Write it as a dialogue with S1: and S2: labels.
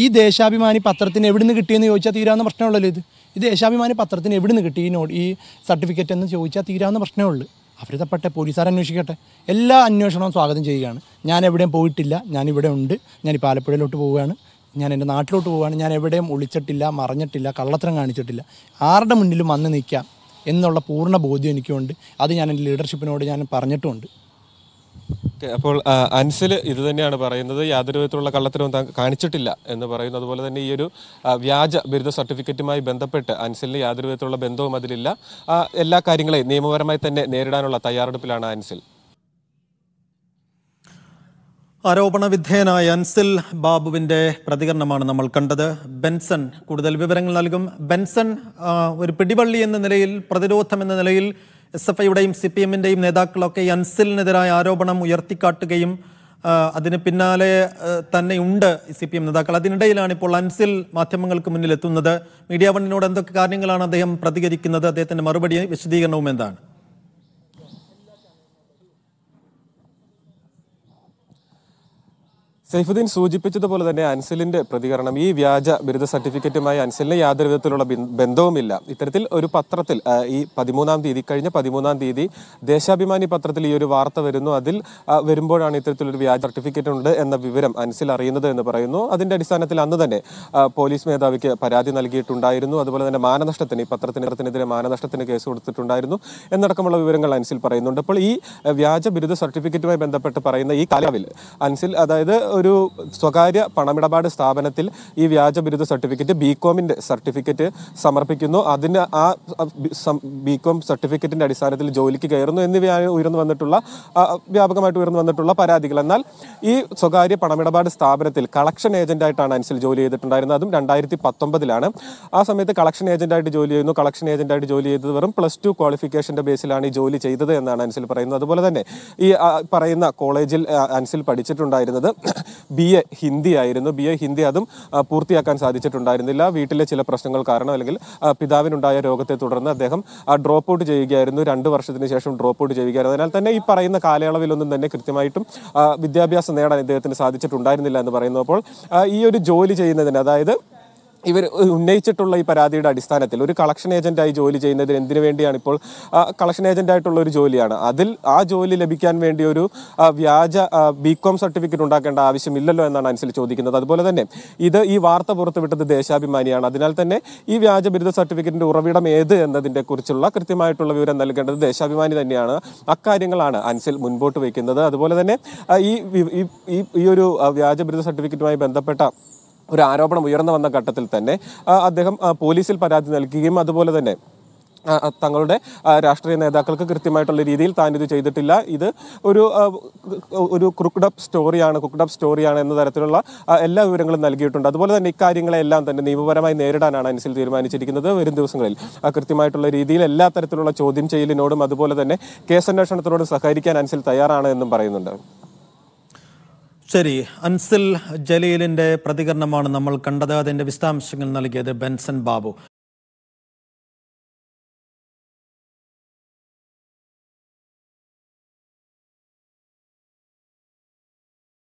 S1: ഈ ദേശാഭിമാനി പത്രത്തിന് എവിടുന്ന് കിട്ടിയെന്ന് ചോദിച്ചാൽ തീരാവുന്ന പ്രശ്നമുള്ളല്ലോ ഇത് ഈ ദേശാഭിമാനി പത്രത്തിന് എവിടുന്ന് കിട്ടി ഈ നോ ഈ സർട്ടിഫിക്കറ്റ് എന്ന് ചോദിച്ചാൽ തീരാവുന്ന പ്രശ്നമേ ഉള്ളൂ അവർ തപ്പട്ടെ പോലീസുകാർ അന്വേഷിക്കട്ടെ എല്ലാ അന്വേഷണവും സ്വാഗതം ചെയ്യുകയാണ് ഞാൻ എവിടെയും പോയിട്ടില്ല ഞാൻ ഇവിടെ ഉണ്ട് ഞാൻ ഈ പാലപ്പുഴയിലോട്ട് പോവുകയാണ് ഞാൻ എൻ്റെ നാട്ടിലോട്ട് പോവുകയാണ് ഞാൻ എവിടെയും ഒളിച്ചിട്ടില്ല മറഞ്ഞിട്ടില്ല കള്ളത്തരം കാണിച്ചിട്ടില്ല ആരുടെ മുന്നിലും വന്ന് നിൽക്കാം എന്നുള്ള പൂർണ്ണ ബോധ്യം എനിക്കുണ്ട് അത് ഞാൻ എൻ്റെ ലീഡർഷിപ്പിനോട് ഞാൻ പറഞ്ഞിട്ടുമുണ്ട്
S2: അപ്പോൾ അൻസിൽ ഇത് തന്നെയാണ് പറയുന്നത് യാതൊരു വിധത്തിലുള്ള കള്ളത്തരവും കാണിച്ചിട്ടില്ല എന്ന് പറയുന്നു അതുപോലെ തന്നെ ഈ ഒരു വ്യാജ ബിരുദ സർട്ടിഫിക്കറ്റുമായി ബന്ധപ്പെട്ട് അൻസിലിന് യാതൊരു വിധത്തിലുള്ള ബന്ധവും അതിലില്ല എല്ലാ കാര്യങ്ങളെയും നിയമപരമായി തന്നെ നേരിടാനുള്ള തയ്യാറെടുപ്പിലാണ് അൻസിൽ
S3: ആരോപണ വിധേയനായ അൻസിൽ ബാബുവിൻ്റെ പ്രതികരണമാണ് നമ്മൾ കണ്ടത് ബെൻസൺ കൂടുതൽ വിവരങ്ങൾ നൽകും ബെൻസൺ ഒരു പിടിവള്ളി എന്ന നിലയിൽ പ്രതിരോധം എന്ന നിലയിൽ എസ് എഫ് ഐയുടെയും സി പി എമ്മിൻ്റെയും നേതാക്കളൊക്കെ അൻസിലിനെതിരായ ആരോപണം ഉയർത്തിക്കാട്ടുകയും അതിന് പിന്നാലെ തന്നെ ഉണ്ട് സി പി എം നേതാക്കൾ അതിനിടയിലാണ് ഇപ്പോൾ അൻസിൽ മാധ്യമങ്ങൾക്ക് മുന്നിൽ എത്തുന്നത് മീഡിയ വണ്ണിനോട് എന്തൊക്കെ കാര്യങ്ങളാണ് അദ്ദേഹം പ്രതികരിക്കുന്നത് അദ്ദേഹത്തിന്റെ മറുപടി വിശദീകരണവും എന്താണ്
S2: സൈഫുദ്ദീൻ സൂചിപ്പിച്ചതുപോലെ തന്നെ അൻസലിന്റെ പ്രതികരണം ഈ വ്യാജ ബിരുദ സർട്ടിഫിക്കറ്റുമായി അൻസലിന് യാതൊരു വിധത്തിലുള്ള ബന്ധവുമില്ല ഇത്തരത്തിൽ ഒരു പത്രത്തിൽ ഈ പതിമൂന്നാം തീയതി കഴിഞ്ഞ പതിമൂന്നാം തീയതി ദേശാഭിമാനി പത്രത്തിൽ ഈ ഒരു വാർത്ത വരുന്നു അതിൽ വരുമ്പോഴാണ് ഇത്തരത്തിലൊരു വ്യാജ സർട്ടിഫിക്കറ്റ് ഉണ്ട് എന്ന വിവരം അൻസിൽ അറിയുന്നത് എന്ന് പറയുന്നു അതിന്റെ അടിസ്ഥാനത്തിൽ അന്ന് തന്നെ പോലീസ് മേധാവിക്ക് പരാതി നൽകിയിട്ടുണ്ടായിരുന്നു അതുപോലെ തന്നെ മാനനഷ്ടത്തിന് ഈ പത്രത്തിനെതിരെ മാനനഷ്ടത്തിന് കേസ് കൊടുത്തിട്ടുണ്ടായിരുന്നു എന്നടക്കമുള്ള വിവരങ്ങൾ അൻസിൽ പറയുന്നുണ്ട് അപ്പോൾ ഈ വ്യാജ ബിരുദ സർട്ടിഫിക്കറ്റുമായി ബന്ധപ്പെട്ട് പറയുന്ന ഈ കാലാവിൽ അൻസിൽ അതായത് ഒരു സ്വകാര്യ പണമിടപാട് സ്ഥാപനത്തിൽ ഈ വ്യാജ ബിരുദ സർട്ടിഫിക്കറ്റ് ബി കോമിൻ്റെ സർട്ടിഫിക്കറ്റ് സമർപ്പിക്കുന്നു അതിന് ആ ബി കോം സർട്ടിഫിക്കറ്റിൻ്റെ അടിസ്ഥാനത്തിൽ ജോലിക്ക് കയറുന്നു എന്നിവയാണ് ഉയർന്നു വന്നിട്ടുള്ള വ്യാപകമായിട്ട് ഉയർന്നു വന്നിട്ടുള്ള പരാതികൾ എന്നാൽ ഈ സ്വകാര്യ പണമിടപാട് സ്ഥാപനത്തിൽ കളക്ഷൻ ഏജന്റായിട്ടാണ് അൻസിൽ ജോലി ചെയ്തിട്ടുണ്ടായിരുന്നത് അതും രണ്ടായിരത്തി പത്തൊമ്പതിലാണ് ആ സമയത്ത് കളക്ഷൻ ഏജന്റായിട്ട് ജോലി ചെയ്യുന്നു കളക്ഷൻ ഏജന്റായിട്ട് ജോലി ചെയ്തത് വെറും പ്ലസ് ടു ക്വാളിഫിക്കേഷൻ്റെ ബേസിലാണ് ഈ ജോലി ചെയ്തത് എന്നാണ് അൻസിൽ പറയുന്നത് അതുപോലെ തന്നെ ഈ പറയുന്ന കോളേജിൽ അൻസിൽ പഠിച്ചിട്ടുണ്ടായിരുന്നത് ബി എ ഹിന്ദി ആയിരുന്നു ബി എ ഹിന്ദി അതും പൂർത്തിയാക്കാൻ സാധിച്ചിട്ടുണ്ടായിരുന്നില്ല വീട്ടിലെ ചില പ്രശ്നങ്ങൾ കാരണം അല്ലെങ്കിൽ പിതാവിനുണ്ടായ രോഗത്തെ തുടർന്ന് അദ്ദേഹം ഡ്രോപ്പ് ഔട്ട് ചെയ്യുകയായിരുന്നു രണ്ട് വർഷത്തിന് ശേഷം ഡ്രോപ്പ് ഔട്ട് ചെയ്യുകയായിരുന്നു അതിനാൽ തന്നെ ഈ പറയുന്ന കാലയളവിലൊന്നും തന്നെ കൃത്യമായിട്ടും വിദ്യാഭ്യാസം നേടാൻ ഇദ്ദേഹത്തിന് സാധിച്ചിട്ടുണ്ടായിരുന്നില്ല എന്ന് പറയുന്നപ്പോൾ ഈ ഒരു ജോലി ചെയ്യുന്നതിന് അതായത് ഇവർ ഉന്നയിച്ചിട്ടുള്ള ഈ പരാതിയുടെ അടിസ്ഥാനത്തിൽ ഒരു കളക്ഷൻ ഏജന്റായി ജോലി ചെയ്യുന്നതിന് എന്തിനു വേണ്ടിയാണ് ഇപ്പോൾ കളക്ഷൻ ആയിട്ടുള്ള ഒരു ജോലിയാണ് അതിൽ ആ ജോലി ലഭിക്കാൻ വേണ്ടി ഒരു വ്യാജ ബി കോം സർട്ടിഫിക്കറ്റ് ഉണ്ടാക്കേണ്ട ആവശ്യമില്ലല്ലോ എന്നാണ് അനുസരിച്ച് ചോദിക്കുന്നത് അതുപോലെ തന്നെ ഇത് ഈ വാർത്ത പുറത്തുവിട്ടത് ദേശാഭിമാനിയാണ് അതിനാൽ തന്നെ ഈ വ്യാജ ബിരുദ സർട്ടിഫിക്കറ്റിന്റെ ഉറവിടം ഏത് എന്നതിൻ്റെ കുറിച്ചുള്ള കൃത്യമായിട്ടുള്ള വിവരം നൽകേണ്ടത് ദേശാഭിമാനി തന്നെയാണ് അക്കാര്യങ്ങളാണ് അൻസിൽ മുൻപോട്ട് വയ്ക്കുന്നത് അതുപോലെ തന്നെ ഈ ഈ ഒരു വ്യാജ ബിരുദ സർട്ടിഫിക്കറ്റുമായി ബന്ധപ്പെട്ട ഒരു ആരോപണം ഉയർന്നു വന്ന ഘട്ടത്തിൽ തന്നെ അദ്ദേഹം പോലീസിൽ പരാതി നൽകുകയും അതുപോലെ തന്നെ തങ്ങളുടെ രാഷ്ട്രീയ നേതാക്കൾക്ക് കൃത്യമായിട്ടുള്ള രീതിയിൽ താൻ ഇത് ചെയ്തിട്ടില്ല ഇത് ഒരു ഒരു ക്രുക്ഡപ്പ് സ്റ്റോറിയാണ് കുക്ഡപ്പ് സ്റ്റോറിയാണ് എന്ന തരത്തിലുള്ള എല്ലാ വിവരങ്ങളും നൽകിയിട്ടുണ്ട് അതുപോലെ തന്നെ ഇക്കാര്യങ്ങളെല്ലാം തന്നെ നിയമപരമായി നേരിടാനാണ് അനുസിൽ തീരുമാനിച്ചിരിക്കുന്നത് വരും ദിവസങ്ങളിൽ കൃത്യമായിട്ടുള്ള രീതിയിൽ എല്ലാ തരത്തിലുള്ള ചോദ്യം ചെയ്യലിനോടും അതുപോലെ തന്നെ കേസ് സഹകരിക്കാൻ അനുസിൽ തയ്യാറാണ് എന്നും
S3: പറയുന്നുണ്ട് ശരി അൻസിൽ ജലീലിന്റെ പ്രതികരണമാണ് നമ്മൾ കണ്ടത് അതിന്റെ വിശദാംശങ്ങൾ നൽകിയത് ബെൻസൺ ബാബു